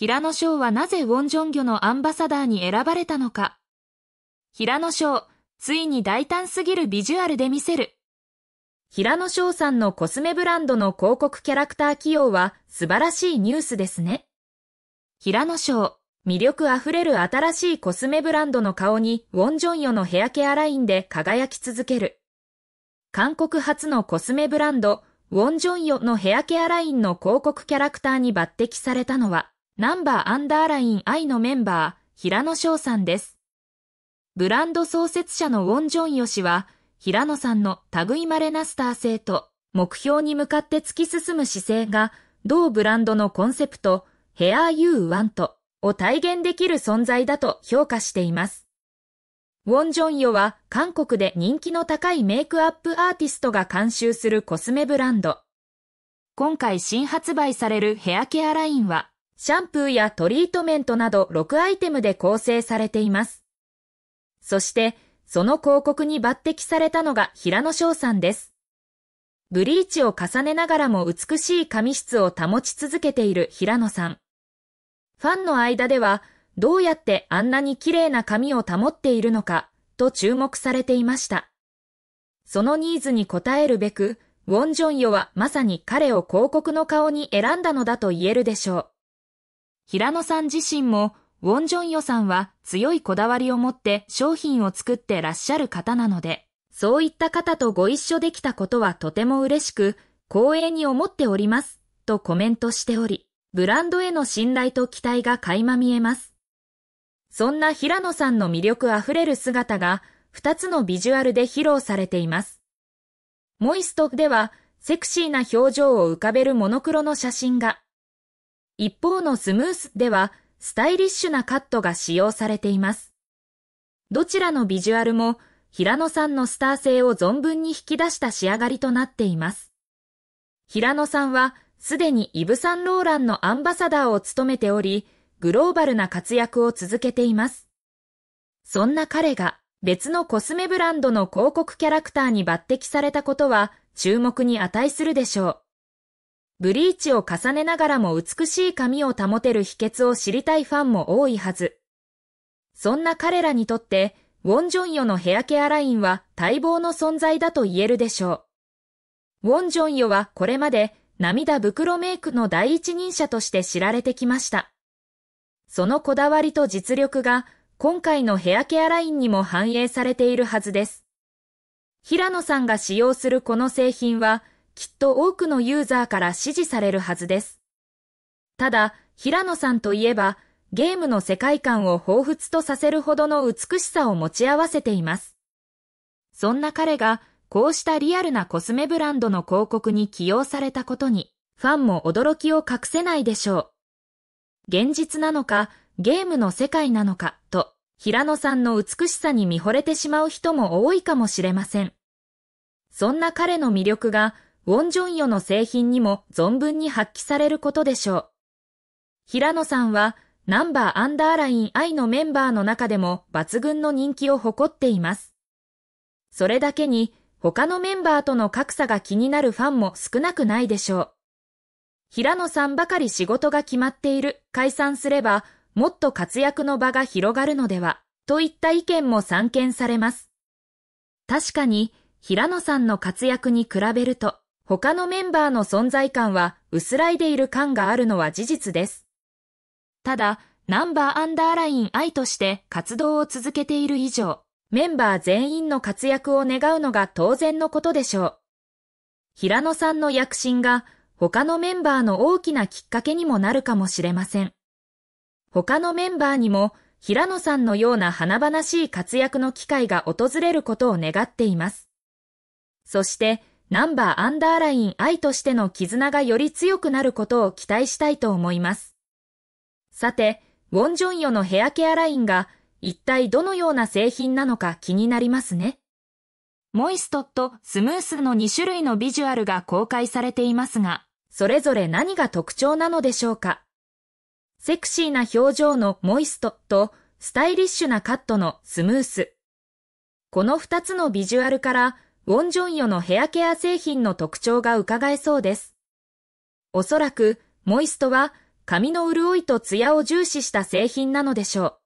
平野翔はなぜウォンジョンギョのアンバサダーに選ばれたのか。平野翔、ついに大胆すぎるビジュアルで見せる。平野翔さんのコスメブランドの広告キャラクター起用は素晴らしいニュースですね。平野翔、魅力あふれる新しいコスメブランドの顔にウォンジョンヨのヘアケアラインで輝き続ける。韓国初のコスメブランド、ウォンジョンヨのヘアケアラインの広告キャラクターに抜擢されたのは、ナンバーアンダーライン I のメンバー、平野翔さんです。ブランド創設者のウォン・ジョンヨ氏は、平野さんの類まれなスター性と、目標に向かって突き進む姿勢が、同ブランドのコンセプト、ヘア i r You w を体現できる存在だと評価しています。ウォン・ジョンヨは韓国で人気の高いメイクアップアーティストが監修するコスメブランド。今回新発売されるヘアケアラインは、シャンプーやトリートメントなど6アイテムで構成されています。そして、その広告に抜擢されたのが平野翔さんです。ブリーチを重ねながらも美しい髪質を保ち続けている平野さん。ファンの間では、どうやってあんなに綺麗な髪を保っているのか、と注目されていました。そのニーズに応えるべく、ウォン・ジョンヨはまさに彼を広告の顔に選んだのだと言えるでしょう。平野さん自身も、ウォン・ジョンヨさんは強いこだわりを持って商品を作ってらっしゃる方なので、そういった方とご一緒できたことはとても嬉しく、光栄に思っております、とコメントしており、ブランドへの信頼と期待が垣間見えます。そんな平野さんの魅力あふれる姿が、2つのビジュアルで披露されています。モイストでは、セクシーな表情を浮かべるモノクロの写真が、一方のスムースではスタイリッシュなカットが使用されています。どちらのビジュアルも平野さんのスター性を存分に引き出した仕上がりとなっています。平野さんはすでにイブ・サンローランのアンバサダーを務めており、グローバルな活躍を続けています。そんな彼が別のコスメブランドの広告キャラクターに抜擢されたことは注目に値するでしょう。ブリーチを重ねながらも美しい髪を保てる秘訣を知りたいファンも多いはず。そんな彼らにとって、ウォン・ジョンヨのヘアケアラインは待望の存在だと言えるでしょう。ウォン・ジョンヨはこれまで涙袋メイクの第一人者として知られてきました。そのこだわりと実力が今回のヘアケアラインにも反映されているはずです。平野さんが使用するこの製品はきっと多くのユーザーから支持されるはずです。ただ、平野さんといえば、ゲームの世界観を彷彿とさせるほどの美しさを持ち合わせています。そんな彼が、こうしたリアルなコスメブランドの広告に起用されたことに、ファンも驚きを隠せないでしょう。現実なのか、ゲームの世界なのか、と、平野さんの美しさに見惚れてしまう人も多いかもしれません。そんな彼の魅力が、ウォン・ジョンヨの製品にも存分に発揮されることでしょう。平野さんは、ナンバーアンダーライン I のメンバーの中でも抜群の人気を誇っています。それだけに、他のメンバーとの格差が気になるファンも少なくないでしょう。平野さんばかり仕事が決まっている、解散すれば、もっと活躍の場が広がるのでは、といった意見も散見されます。確かに、平野さんの活躍に比べると、他のメンバーの存在感は薄らいでいる感があるのは事実です。ただ、ナンバーアンダーライン I として活動を続けている以上、メンバー全員の活躍を願うのが当然のことでしょう。平野さんの躍進が他のメンバーの大きなきっかけにもなるかもしれません。他のメンバーにも平野さんのような華々しい活躍の機会が訪れることを願っています。そして、ナンバーアンダーライン愛としての絆がより強くなることを期待したいと思います。さて、ウォンジョンヨのヘアケアラインが一体どのような製品なのか気になりますね。モイストとスムースの2種類のビジュアルが公開されていますが、それぞれ何が特徴なのでしょうかセクシーな表情のモイストとスタイリッシュなカットのスムース。この2つのビジュアルからウォンジョンヨのヘアケア製品の特徴が伺えそうです。おそらく、モイストは髪の潤いとツヤを重視した製品なのでしょう。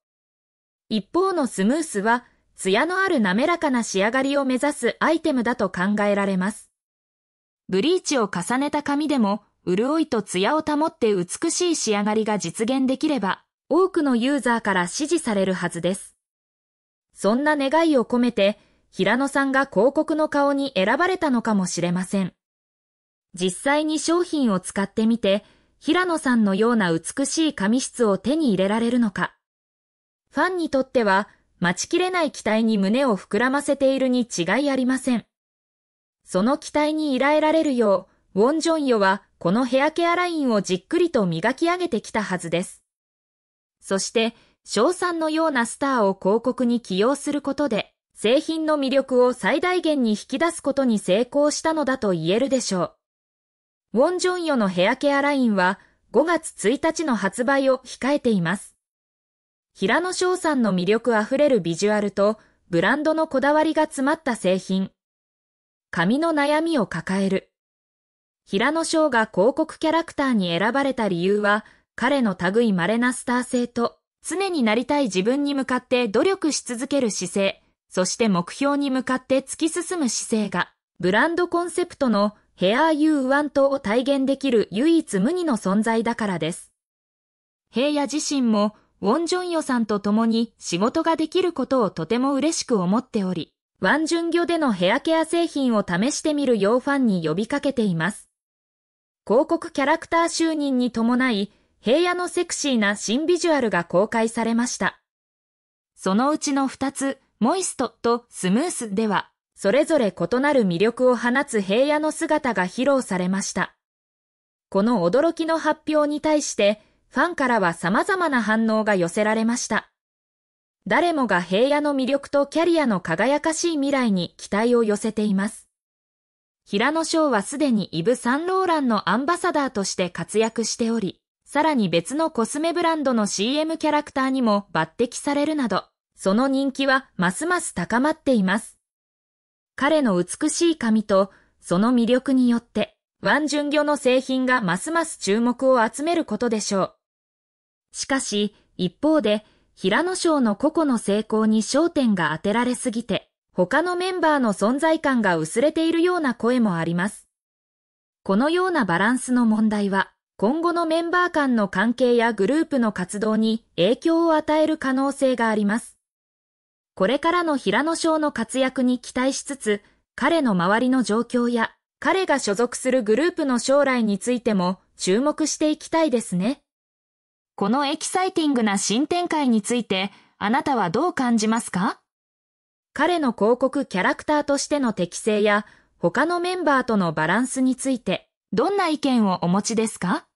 一方のスムースは、ツヤのある滑らかな仕上がりを目指すアイテムだと考えられます。ブリーチを重ねた髪でも、潤いとツヤを保って美しい仕上がりが実現できれば、多くのユーザーから支持されるはずです。そんな願いを込めて、平野さんが広告の顔に選ばれたのかもしれません。実際に商品を使ってみて、平野さんのような美しい紙質を手に入れられるのか。ファンにとっては、待ちきれない期待に胸を膨らませているに違いありません。その期待に依頼られるよう、ウォン・ジョンヨはこのヘアケアラインをじっくりと磨き上げてきたはずです。そして、翔さんのようなスターを広告に起用することで、製品の魅力を最大限に引き出すことに成功したのだと言えるでしょう。ウォンジョンヨのヘアケアラインは5月1日の発売を控えています。平野翔さんの魅力あふれるビジュアルとブランドのこだわりが詰まった製品。髪の悩みを抱える。平野翔が広告キャラクターに選ばれた理由は、彼の類稀なスター性と、常になりたい自分に向かって努力し続ける姿勢、そして目標に向かって突き進む姿勢が、ブランドコンセプトのヘアユー y ワントを体現できる唯一無二の存在だからです。平野自身も、ウォン・ジョンヨさんと共に仕事ができることをとても嬉しく思っており、ワンジュンギョでのヘアケア製品を試してみるようファンに呼びかけています。広告キャラクター就任に伴い、平野のセクシーな新ビジュアルが公開されました。そのうちの二つ、モイストとスムースでは、それぞれ異なる魅力を放つ平野の姿が披露されました。この驚きの発表に対して、ファンからは様々な反応が寄せられました。誰もが平野の魅力とキャリアの輝かしい未来に期待を寄せています。平野翔はすでにイブ・サンローランのアンバサダーとして活躍しており、さらに別のコスメブランドの CM キャラクターにも抜擢されるなど、その人気はますます高まっています。彼の美しい髪とその魅力によって、ワンジュンギョの製品がますます注目を集めることでしょう。しかし、一方で、平野省の個々の成功に焦点が当てられすぎて、他のメンバーの存在感が薄れているような声もあります。このようなバランスの問題は、今後のメンバー間の関係やグループの活動に影響を与える可能性があります。これからの平野翔の活躍に期待しつつ、彼の周りの状況や、彼が所属するグループの将来についても注目していきたいですね。このエキサイティングな新展開について、あなたはどう感じますか彼の広告キャラクターとしての適性や、他のメンバーとのバランスについて、どんな意見をお持ちですか